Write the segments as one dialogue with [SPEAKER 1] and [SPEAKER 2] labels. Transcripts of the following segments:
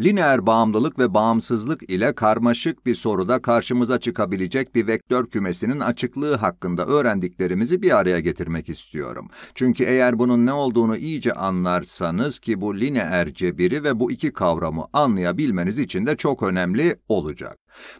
[SPEAKER 1] lineer bağımlılık ve bağımsızlık ile karmaşık bir soruda karşımıza çıkabilecek bir vektör kümesinin açıklığı hakkında öğrendiklerimizi bir araya getirmek istiyorum. Çünkü eğer bunun ne olduğunu iyice anlarsanız ki bu lineer cebiri ve bu iki kavramı anlayabilmeniz için de çok önemli olacak.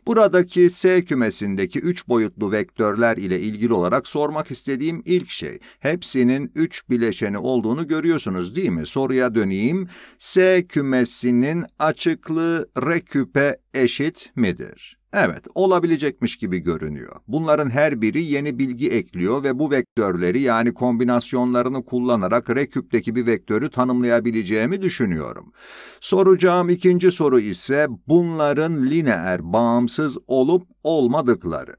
[SPEAKER 1] Buradaki S kümesindeki 3 boyutlu vektörler ile ilgili olarak sormak istediğim ilk şey, hepsinin 3 bileşeni olduğunu görüyorsunuz değil mi? Soruya döneyim. S kümesinin açıklığı reküpe eşit midir? Evet, olabilecekmiş gibi görünüyor. Bunların her biri yeni bilgi ekliyor ve bu vektörleri yani kombinasyonlarını kullanarak reküpteki bir vektörü tanımlayabileceğimi düşünüyorum. Soracağım ikinci soru ise bunların lineer, bağımsız olup olmadıkları.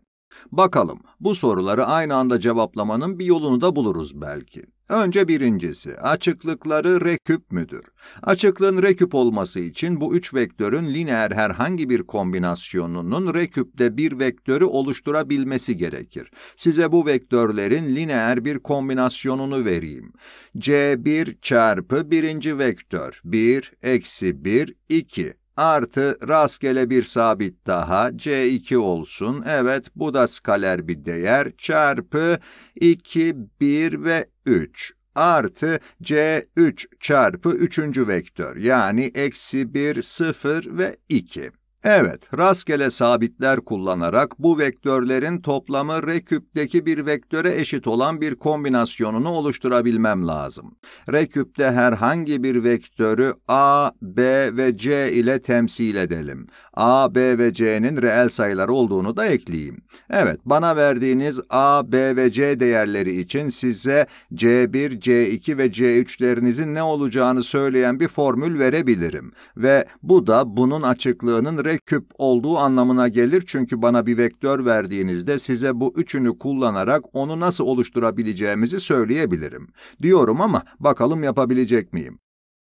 [SPEAKER 1] Bakalım, bu soruları aynı anda cevaplamanın bir yolunu da buluruz belki. Önce birincisi, açıklıkları reküp müdür? Açıklığın reküp olması için bu üç vektörün lineer herhangi bir kombinasyonunun reküpte bir vektörü oluşturabilmesi gerekir. Size bu vektörlerin lineer bir kombinasyonunu vereyim. C1 çarpı birinci vektör, 1, eksi 1, 2 Artı rastgele bir sabit daha C2 olsun. Evet bu da skaler bir değer. Çarpı 2, 1 ve 3 artı C3 çarpı 3. vektör yani eksi 1, 0 ve 2. Evet, rastgele sabitler kullanarak bu vektörlerin toplamı reküpteki bir vektöre eşit olan bir kombinasyonunu oluşturabilmem lazım. Reküpte herhangi bir vektörü A, B ve C ile temsil edelim. A, B ve C'nin reel sayılar olduğunu da ekleyeyim. Evet, bana verdiğiniz A, B ve C değerleri için size C1, C2 ve C3'lerinizin ne olacağını söyleyen bir formül verebilirim. Ve bu da bunun açıklığının R kare küp olduğu anlamına gelir çünkü bana bir vektör verdiğinizde size bu üçünü kullanarak onu nasıl oluşturabileceğimizi söyleyebilirim. Diyorum ama bakalım yapabilecek miyim?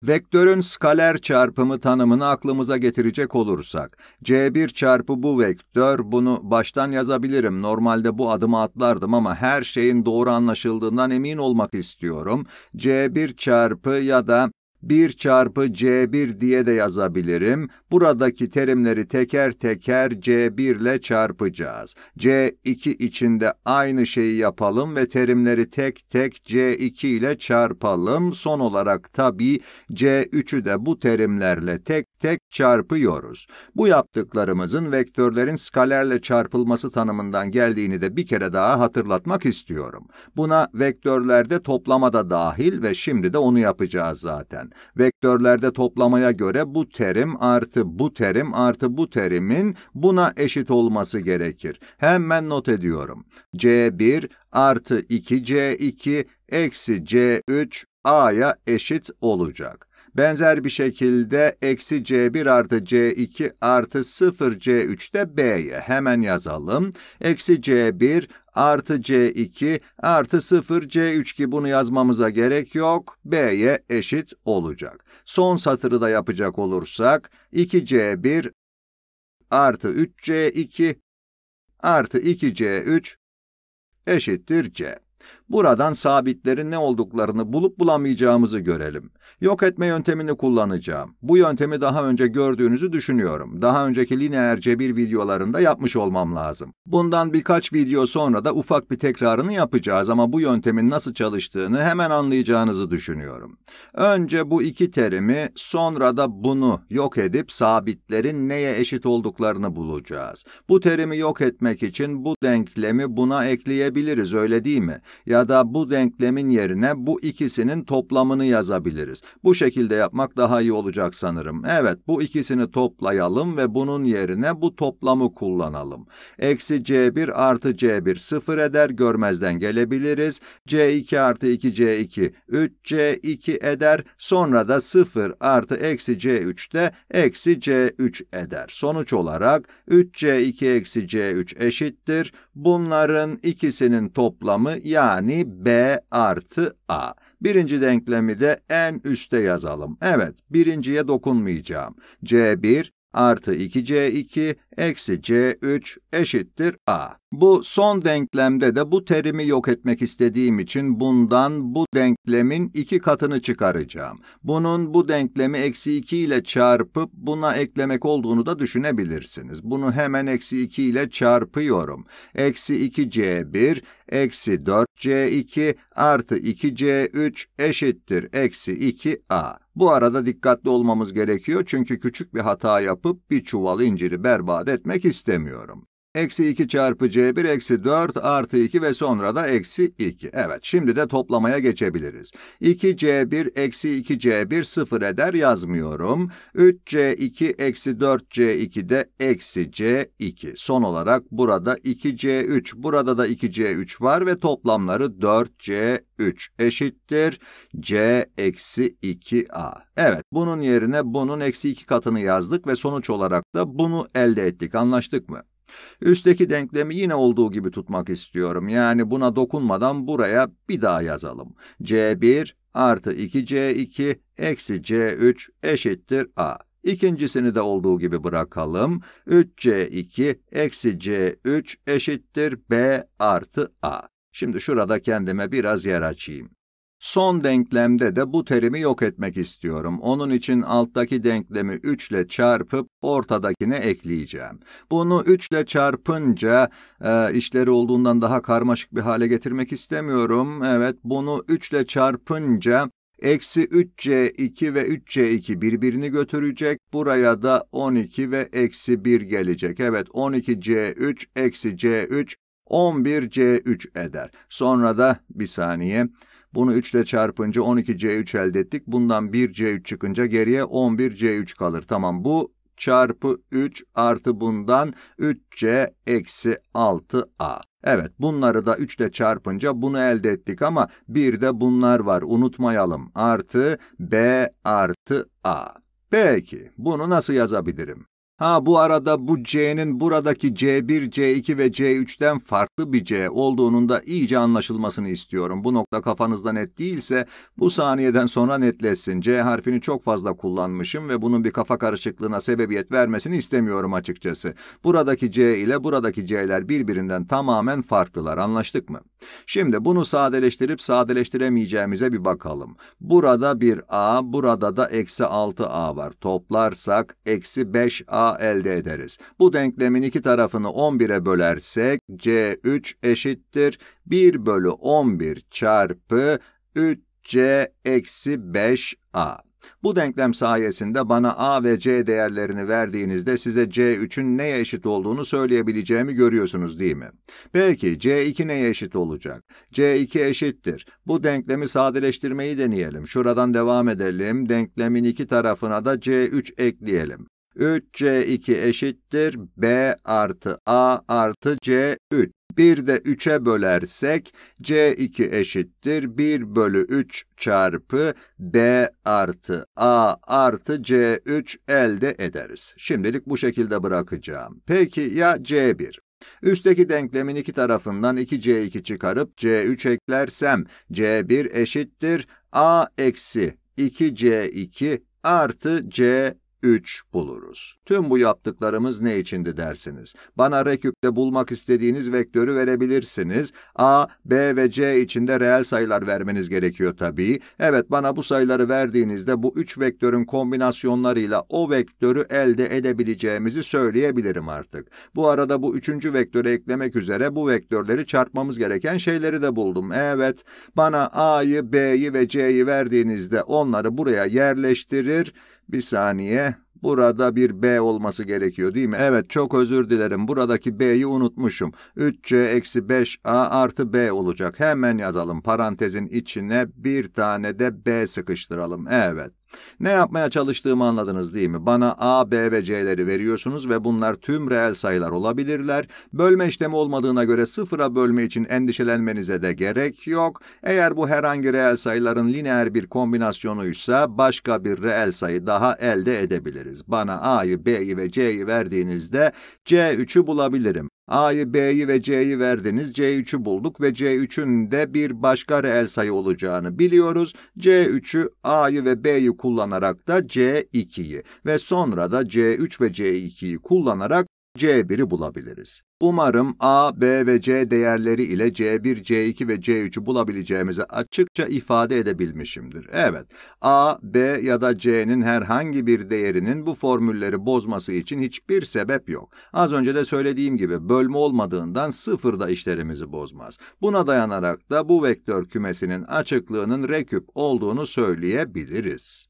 [SPEAKER 1] Vektörün skaler çarpımı tanımını aklımıza getirecek olursak, c1 çarpı bu vektör, bunu baştan yazabilirim. Normalde bu adımı atlardım ama her şeyin doğru anlaşıldığından emin olmak istiyorum. c1 çarpı ya da 1 çarpı C1 diye de yazabilirim. Buradaki terimleri teker teker C1 ile çarpacağız. C2 içinde aynı şeyi yapalım ve terimleri tek tek C2 ile çarpalım. Son olarak tabii C3'ü de bu terimlerle tek tek çarpıyoruz. Bu yaptıklarımızın vektörlerin skalerle çarpılması tanımından geldiğini de bir kere daha hatırlatmak istiyorum. Buna vektörlerde toplama da dahil ve şimdi de onu yapacağız zaten. Vektörlerde toplamaya göre bu terim artı bu terim artı bu terimin buna eşit olması gerekir. Hemen not ediyorum. C1 artı 2C2 eksi C3 A'ya eşit olacak. Benzer bir şekilde eksi c1 artı c2 artı 0 c3'te 3 b'ye hemen yazalım. Eksi c1 artı c2 artı 0 c3 ki bunu yazmamıza gerek yok. b'ye eşit olacak. Son satırı da yapacak olursak 2c1 artı 3c2 artı 2c3 eşittir c. Buradan sabitlerin ne olduklarını bulup bulamayacağımızı görelim. Yok etme yöntemini kullanacağım. Bu yöntemi daha önce gördüğünüzü düşünüyorum. Daha önceki lineer cebir videolarında yapmış olmam lazım. Bundan birkaç video sonra da ufak bir tekrarını yapacağız ama bu yöntemin nasıl çalıştığını hemen anlayacağınızı düşünüyorum. Önce bu iki terimi, sonra da bunu yok edip sabitlerin neye eşit olduklarını bulacağız. Bu terimi yok etmek için bu denklemi buna ekleyebiliriz öyle değil mi? Ya ya da bu denklemin yerine bu ikisinin toplamını yazabiliriz. Bu şekilde yapmak daha iyi olacak sanırım. Evet, bu ikisini toplayalım ve bunun yerine bu toplamı kullanalım. Eksi c1 artı c1 sıfır eder, görmezden gelebiliriz. c2 artı 2c2 3c2 eder, sonra da 0 artı eksi c3 de eksi c3 eder. Sonuç olarak 3c2 eksi c3 eşittir. Bunların ikisinin toplamı yani yani b artı a. Birinci denklemi de en üste yazalım. Evet, birinciye dokunmayacağım. c1 artı 2c2 eksi c3 eşittir a. Bu son denklemde de bu terimi yok etmek istediğim için bundan bu denklemin iki katını çıkaracağım. Bunun bu denklemi eksi 2 ile çarpıp buna eklemek olduğunu da düşünebilirsiniz. Bunu hemen eksi 2 ile çarpıyorum. Eksi 2c1 eksi 4c2 artı 2c3 eşittir eksi 2a. Bu arada dikkatli olmamız gerekiyor çünkü küçük bir hata yapıp bir çuval inciri berbat etmek istemiyorum. Eksi 2 çarpı c1 eksi 4 artı 2 ve sonra da eksi 2. Evet, şimdi de toplamaya geçebiliriz. 2c1 eksi 2c1 sıfır eder yazmıyorum. 3c2 eksi 4c2 de eksi c2. Son olarak burada 2c3, burada da 2c3 var ve toplamları 4c3 eşittir c eksi 2a. Evet, bunun yerine bunun eksi 2 katını yazdık ve sonuç olarak da bunu elde ettik. Anlaştık mı? Üstteki denklemi yine olduğu gibi tutmak istiyorum. Yani buna dokunmadan buraya bir daha yazalım. C1 artı 2C2 eksi C3 eşittir A. İkincisini de olduğu gibi bırakalım. 3C2 eksi C3 eşittir B artı A. Şimdi şurada kendime biraz yer açayım. Son denklemde de bu terimi yok etmek istiyorum. Onun için alttaki denklemi 3 ile çarpıp ortadakine ekleyeceğim. Bunu 3 ile çarpınca e, işleri olduğundan daha karmaşık bir hale getirmek istemiyorum. Evet bunu 3 ile çarpınca Eksi 3c2 ve 3c2 birbirini götürecek. Buraya da 12 ve eksi 1 gelecek. Evet 12c3 eksi c3 11C3 eder. Sonra da bir saniye bunu 3 ile çarpınca 12C3 elde ettik. Bundan 1C3 çıkınca geriye 11C3 kalır. Tamam bu çarpı 3 artı bundan 3C eksi 6A. Evet bunları da 3 ile çarpınca bunu elde ettik ama bir de bunlar var unutmayalım. Artı B artı A. Peki bunu nasıl yazabilirim? Ha bu arada bu C'nin buradaki C1, C2 ve C3'ten farklı bir C olduğunun da iyice anlaşılmasını istiyorum. Bu nokta kafanızda net değilse bu saniyeden sonra netleşsin. C harfini çok fazla kullanmışım ve bunun bir kafa karışıklığına sebebiyet vermesini istemiyorum açıkçası. Buradaki C ile buradaki C'ler birbirinden tamamen farklılar. Anlaştık mı? Şimdi bunu sadeleştirip sadeleştiremeyeceğimize bir bakalım. Burada bir A, burada da eksi 6A var. Toplarsak eksi 5A elde ederiz. Bu denklemin iki tarafını 11'e bölersek C3 eşittir 1 bölü 11 çarpı 3C eksi 5A. Bu denklem sayesinde bana A ve C değerlerini verdiğinizde size C3'ün neye eşit olduğunu söyleyebileceğimi görüyorsunuz değil mi? Peki C2 neye eşit olacak? C2 eşittir. Bu denklemi sadeleştirmeyi deneyelim. Şuradan devam edelim. Denklemin iki tarafına da C3 ekleyelim. 3C2 eşittir B artı A artı C3. Bir de 3'e bölersek C2 eşittir 1 bölü 3 çarpı B artı A artı C3 elde ederiz. Şimdilik bu şekilde bırakacağım. Peki ya C1? Üstteki denklemin iki tarafından 2C2 çıkarıp C3 eklersem C1 eşittir A eksi 2C2 artı C3. 3 buluruz. Tüm bu yaptıklarımız ne içindi dersiniz? Bana reküpte bulmak istediğiniz vektörü verebilirsiniz. A, B ve C içinde reel sayılar vermeniz gerekiyor tabii. Evet bana bu sayıları verdiğinizde bu 3 vektörün kombinasyonlarıyla o vektörü elde edebileceğimizi söyleyebilirim artık. Bu arada bu üçüncü vektörü eklemek üzere bu vektörleri çarpmamız gereken şeyleri de buldum. Evet bana A'yı, B'yi ve C'yi verdiğinizde onları buraya yerleştirir bir saniye. Burada bir B olması gerekiyor değil mi? Evet çok özür dilerim. Buradaki B'yi unutmuşum. 3C eksi 5A artı B olacak. Hemen yazalım. Parantezin içine bir tane de B sıkıştıralım. Evet. Ne yapmaya çalıştığımı anladınız değil mi? Bana A, B ve C'leri veriyorsunuz ve bunlar tüm reel sayılar olabilirler. Bölme işlemi olmadığına göre sıfıra bölme için endişelenmenize de gerek yok. Eğer bu herhangi reel sayıların lineer bir kombinasyonuysa başka bir reel sayı daha elde edebiliriz. Bana A'yı, B'yi ve C'yi verdiğinizde C3'ü bulabilirim. A'yı, B'yi ve C'yi verdiniz. C3'ü bulduk ve C3'ün de bir başka reel sayı olacağını biliyoruz. C3'ü A'yı ve B'yi kullanarak da C2'yi ve sonra da C3 ve C2'yi kullanarak C1'i bulabiliriz. Umarım A, B ve C değerleri ile C1, C2 ve C3'ü bulabileceğimizi açıkça ifade edebilmişimdir. Evet, A, B ya da C'nin herhangi bir değerinin bu formülleri bozması için hiçbir sebep yok. Az önce de söylediğim gibi bölme olmadığından sıfır da işlerimizi bozmaz. Buna dayanarak da bu vektör kümesinin açıklığının reküp olduğunu söyleyebiliriz.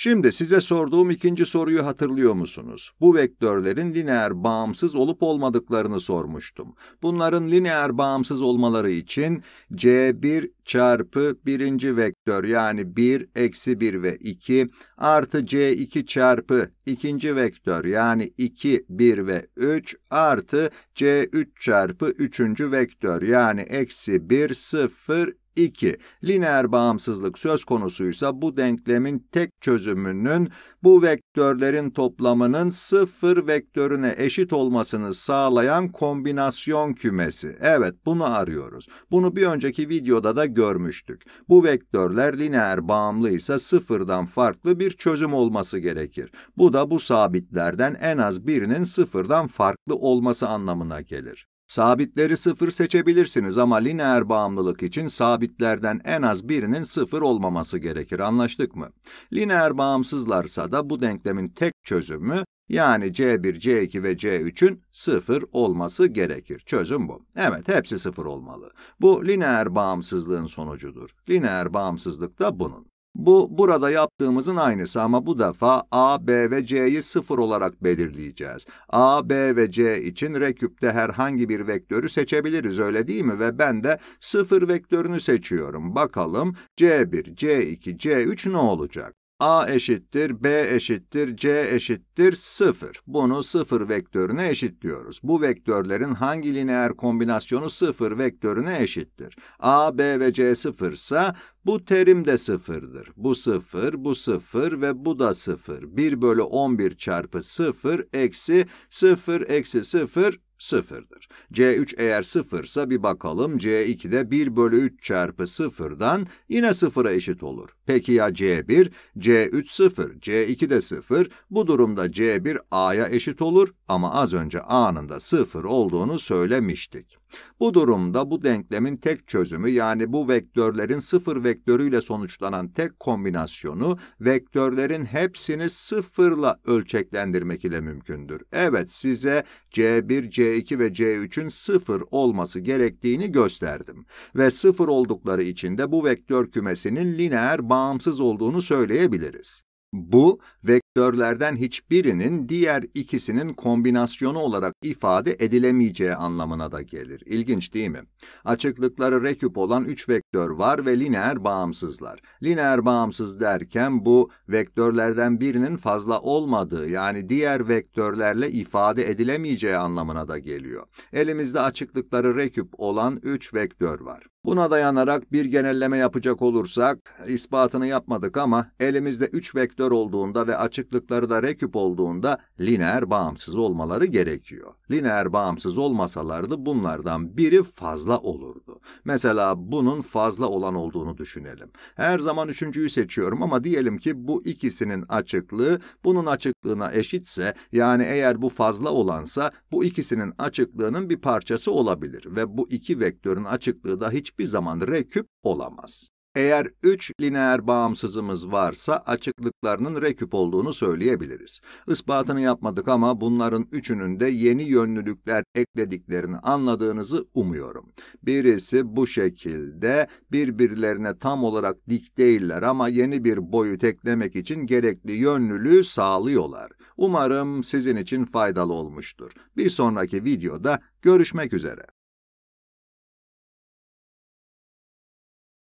[SPEAKER 1] Şimdi size sorduğum ikinci soruyu hatırlıyor musunuz? Bu vektörlerin lineer bağımsız olup olmadıklarını sormuştum. Bunların lineer bağımsız olmaları için C1 çarpı birinci vektör yani 1, eksi 1 ve 2 artı C2 çarpı ikinci vektör yani 2, 1 ve 3 artı C3 çarpı üçüncü vektör yani eksi 1, 0, 2. Lineer bağımsızlık söz konusuysa bu denklemin tek çözümünün bu vektörlerin toplamının sıfır vektörüne eşit olmasını sağlayan kombinasyon kümesi. Evet bunu arıyoruz. Bunu bir önceki videoda da görmüştük. Bu vektörler lineer bağımlıysa sıfırdan farklı bir çözüm olması gerekir. Bu da bu sabitlerden en az birinin sıfırdan farklı olması anlamına gelir. Sabitleri sıfır seçebilirsiniz ama lineer bağımlılık için sabitlerden en az birinin sıfır olmaması gerekir, anlaştık mı? Lineer bağımsızlarsa da bu denklemin tek çözümü, yani C1, C2 ve C3'ün sıfır olması gerekir. Çözüm bu. Evet, hepsi sıfır olmalı. Bu lineer bağımsızlığın sonucudur. Lineer bağımsızlık da bunun. Bu burada yaptığımızın aynısı ama bu defa A, B ve C'yi sıfır olarak belirleyeceğiz. A, B ve C için reküpte herhangi bir vektörü seçebiliriz öyle değil mi? Ve ben de sıfır vektörünü seçiyorum. Bakalım C1, C2, C3 ne olacak? A eşittir, B eşittir, C eşittir 0. Bunu 0 vektörüne eşitliyoruz. Bu vektörlerin hangi lineer kombinasyonu 0 vektörüne eşittir? A, B ve C 0 ise bu terim de 0'dır. Bu 0, bu 0 ve bu da 0. 1 bölü 11 çarpı 0 eksi 0 eksi 0 sıfırdır. C3 eğer sıfırsa bir bakalım c 2 de 1 bölü 3 çarpı sıfırdan yine sıfıra eşit olur. Peki ya C1? C3 sıfır, C2 de sıfır. Bu durumda C1 A'ya eşit olur ama az önce A'nın da sıfır olduğunu söylemiştik. Bu durumda bu denklemin tek çözümü yani bu vektörlerin sıfır vektörüyle sonuçlanan tek kombinasyonu vektörlerin hepsini sıfırla ölçeklendirmek ile mümkündür. Evet size C1, C2 ve C3'ün sıfır olması gerektiğini gösterdim. Ve sıfır oldukları için de bu vektör kümesinin lineer bağımsız olduğunu söyleyebiliriz. Bu, vektör faktörlerden hiçbirinin diğer ikisinin kombinasyonu olarak ifade edilemeyeceği anlamına da gelir. İlginç değil mi? Açıklıkları reküp olan üç vektör vektör var ve lineer bağımsızlar. Lineer bağımsız derken bu vektörlerden birinin fazla olmadığı yani diğer vektörlerle ifade edilemeyeceği anlamına da geliyor. Elimizde açıklıkları reküp olan 3 vektör var. Buna dayanarak bir genelleme yapacak olursak, ispatını yapmadık ama elimizde 3 vektör olduğunda ve açıklıkları da reküp olduğunda lineer bağımsız olmaları gerekiyor. Lineer bağımsız olmasalardı bunlardan biri fazla olurdu. Mesela bunun fazla fazla olan olduğunu düşünelim. Her zaman üçüncüyü seçiyorum ama diyelim ki bu ikisinin açıklığı bunun açıklığına eşitse yani eğer bu fazla olansa bu ikisinin açıklığının bir parçası olabilir ve bu iki vektörün açıklığı da hiçbir zaman reküp olamaz. Eğer 3 lineer bağımsızımız varsa açıklıklarının reküp olduğunu söyleyebiliriz. Ispatını yapmadık ama bunların üçünün de yeni yönlülükler eklediklerini anladığınızı umuyorum. Birisi bu şekilde birbirlerine tam olarak dik değiller ama yeni bir boyut eklemek için gerekli yönlülüğü sağlıyorlar. Umarım sizin için faydalı olmuştur. Bir sonraki videoda görüşmek üzere.